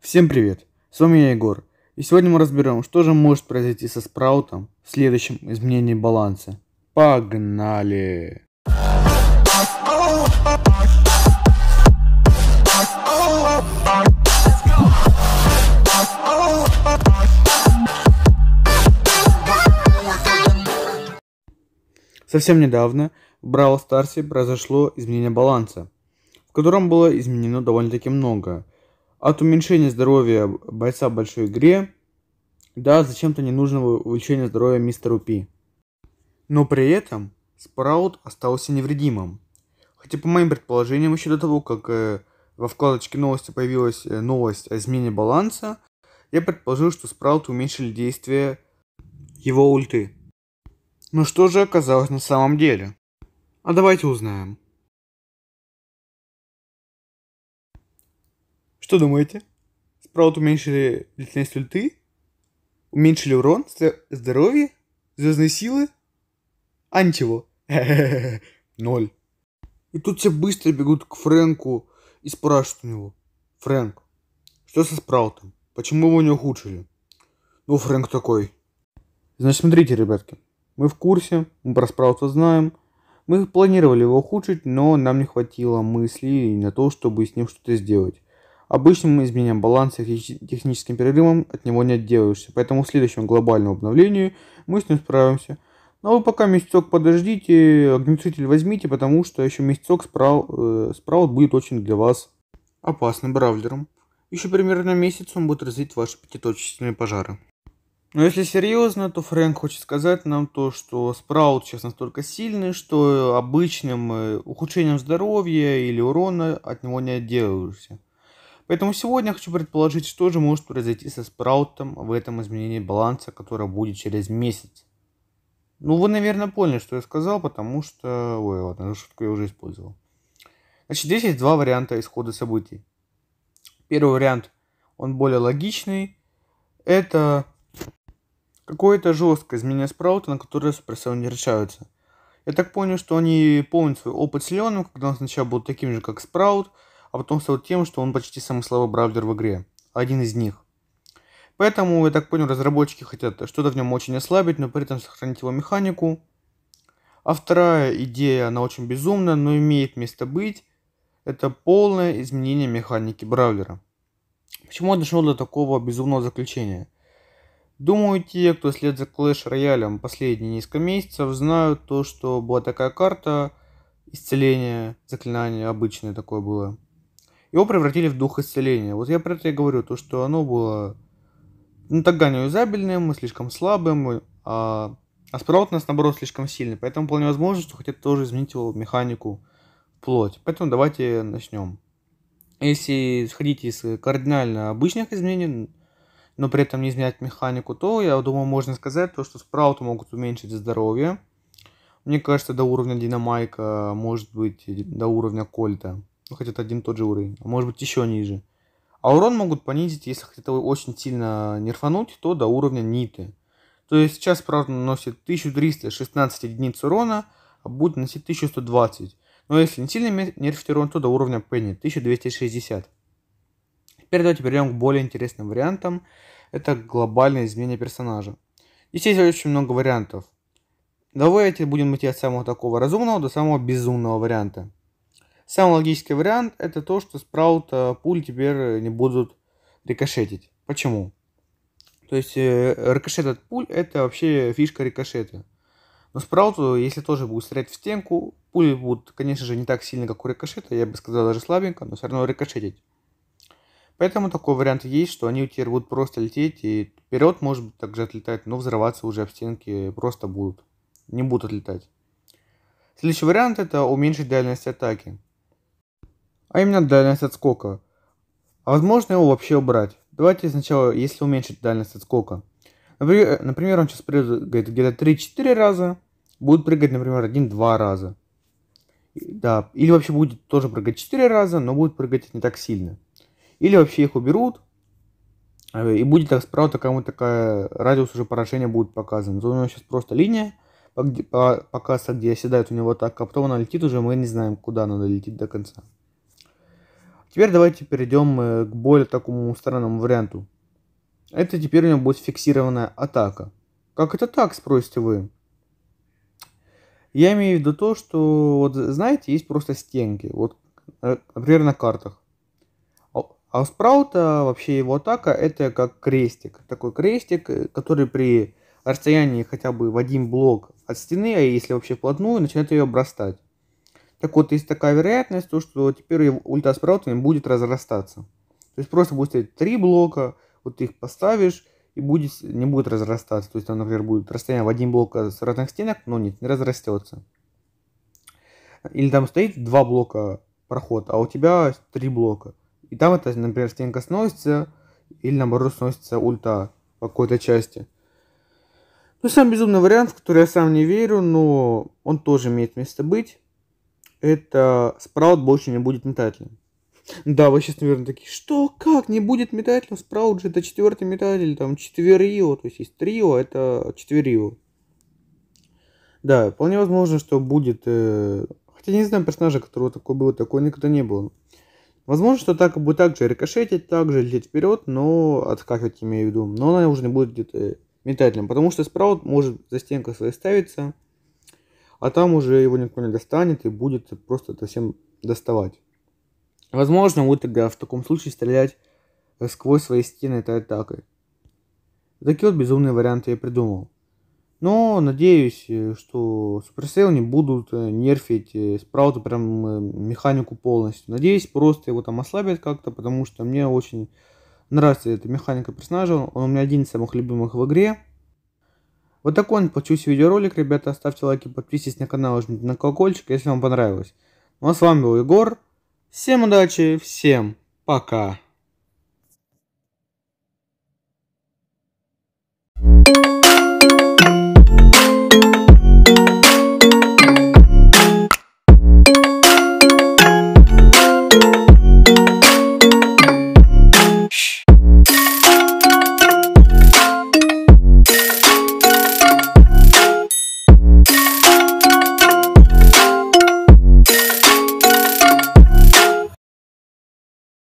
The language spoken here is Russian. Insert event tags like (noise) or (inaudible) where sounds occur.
Всем привет, с вами я Егор, и сегодня мы разберем, что же может произойти со спраутом в следующем изменении баланса. Погнали! Совсем недавно в Brawl Stars произошло изменение баланса, в котором было изменено довольно-таки много. От уменьшения здоровья бойца в большой игре до зачем-то ненужного увеличения здоровья мистера Пи. Но при этом Спраут остался невредимым. Хотя по моим предположениям, еще до того, как э, во вкладочке новости появилась э, новость о изменении баланса, я предположил, что Спрауту уменьшили действие его ульты. Но ну что же оказалось на самом деле? А давайте узнаем. Что думаете? Спраут уменьшили длительность ульты? Уменьшили урон, здоровье, звездные силы? А ничего. (laughs) Ноль. И тут все быстро бегут к Фрэнку и спрашивают у него. Фрэнк, что со Спраутом? Почему его не ухудшили? Ну, Фрэнк такой. Значит, смотрите, ребятки. Мы в курсе, мы про справку знаем. Мы планировали его ухудшить, но нам не хватило мыслей на то, чтобы с ним что-то сделать. Обычным изменением баланса и техническим перерывом от него не отделаешься, поэтому в следующем глобальном обновлении мы с ним справимся. Но ну, а вы пока месяцок подождите, огнетушитель возьмите, потому что еще месяцок справ, э, справ будет очень для вас опасным бравлером. Еще примерно месяц он будет развить ваши пятиточечные пожары. Но если серьезно, то Фрэнк хочет сказать нам то, что Спраут сейчас настолько сильный, что обычным э, ухудшением здоровья или урона от него не отделаешься. Поэтому сегодня хочу предположить, что же может произойти со Спраутом в этом изменении баланса, которое будет через месяц. Ну, вы, наверное, поняли, что я сказал, потому что... Ой, ладно, эту шутку я уже использовал. Значит, здесь есть два варианта исхода событий. Первый вариант, он более логичный. Это Какое-то жесткое изменение спраута, на которое суперселы не решаются. Я так понял, что они помнят свой опыт с Леоном, когда он сначала был таким же, как Спраут, а потом стал тем, что он почти самый слабый бравлер в игре. Один из них. Поэтому, я так понял, разработчики хотят что-то в нем очень ослабить, но при этом сохранить его механику. А вторая идея, она очень безумна, но имеет место быть. Это полное изменение механики бравлера. Почему я дошел до такого безумного заключения? Думаю, те, кто след за Clash Royale последние несколько месяцев, знают то, что была такая карта, исцеление, заклинание обычное такое было. Его превратили в дух исцеления. Вот я про это и говорю, то, что оно было ну, тогда неюзабельным, слишком слабым, а, а справа нас, наоборот, слишком сильный. Поэтому вполне возможно, что хотят тоже изменить его механику вплоть. Поэтому давайте начнем. Если сходить из кардинально обычных изменений, но при этом не изменять механику, то, я думаю, можно сказать, то, что спрауты могут уменьшить здоровье. Мне кажется, до уровня Динамайка, может быть, до уровня Кольта. Ну, хотя это один тот же уровень, а может быть еще ниже. А урон могут понизить, если хотят очень сильно нерфануть, то до уровня Ниты. То есть сейчас, правда, наносит 1316 единиц урона, а будет наносить 1120. Но если не сильно нерфить урон, то до уровня Пенни 1260. Теперь давайте перейдем к более интересным вариантам. Это глобальное изменение персонажа. Здесь есть очень много вариантов. Давайте будем идти от самого такого разумного до самого безумного варианта. Самый логический вариант это то, что спраут э, пуль теперь э, не будут рикошетить. Почему? То есть э, рикошет от пуль это вообще фишка рикошета. Но спрауту, э, если тоже будет стрелять в стенку, пули будут, конечно же, не так сильно, как у рикошета, я бы сказал, даже слабенько, но все равно рикошетить. Поэтому такой вариант есть, что они теперь будут просто лететь и вперед, может быть, также отлетать, но взрываться уже об стенки просто будут. Не будут отлетать. Следующий вариант это уменьшить дальность атаки. А именно дальность отскока. А возможно его вообще убрать. Давайте сначала, если уменьшить дальность отскока. Например, например он сейчас прыгает где-то 3-4 раза, будет прыгать, например, 1-2 раза. Да, или вообще будет тоже прыгать 4 раза, но будет прыгать не так сильно. Или вообще их уберут, э, и будет так справа такая, вот такая радиус уже поражения будет показан. у него сейчас просто линия по, по, показа, где оседает у него так, а потом она летит уже, мы не знаем, куда она долетит до конца. Теперь давайте перейдем э, к более такому странному варианту. Это теперь у него будет фиксированная атака. Как это так, спросите вы? Я имею в виду то, что, вот знаете, есть просто стенки. Вот, э, например, на картах. А у спраута вообще его атака это как крестик. Такой крестик, э, который при расстоянии хотя бы в один блок от стены, а если вообще вплотную, начинает ее обрастать. Так вот, есть такая вероятность, то, что теперь ульта спраута будет разрастаться. То есть просто будет стоять три блока, вот ты их поставишь, и будет, не будет разрастаться. То есть там, например, будет расстояние в один блок с разных стенок, но нет, не разрастется. Или там стоит два блока проход, а у тебя три блока. И там это, например, стенка сносится, или наоборот сносится ульта по какой-то части. Ну, сам безумный вариант, в который я сам не верю, но он тоже имеет место быть. Это спраут больше не будет метателем. Да, вы сейчас, наверное, такие, что, как, не будет метателем? Спраут же это четвертый метатель, там, четверио, то есть есть трио, а это четверио. Да, вполне возможно, что будет... Э... Хотя не знаю персонажа, которого такой было, такого никогда не было. Возможно, что так будет также рикошетить, также лететь вперед, но отскакивать а имею в виду. Но она уже не будет где-то э, метательным, потому что справа может за стенкой своей ставиться, а там уже его никто не достанет и будет просто это всем доставать. Возможно, будет тогда в таком случае стрелять э, сквозь свои стены этой атакой. Такие вот безумные варианты я придумал. Но надеюсь, э, что Supercell не будут э, нерфить э, спраута прям механику полностью. Надеюсь, просто его там ослабят как-то, потому что мне очень нравится эта механика персонажа. Он у меня один из самых любимых в игре. Вот такой он получился видеоролик, ребята. Ставьте лайки, подписывайтесь на канал, жмите на колокольчик, если вам понравилось. Ну а с вами был Егор. Всем удачи, всем пока.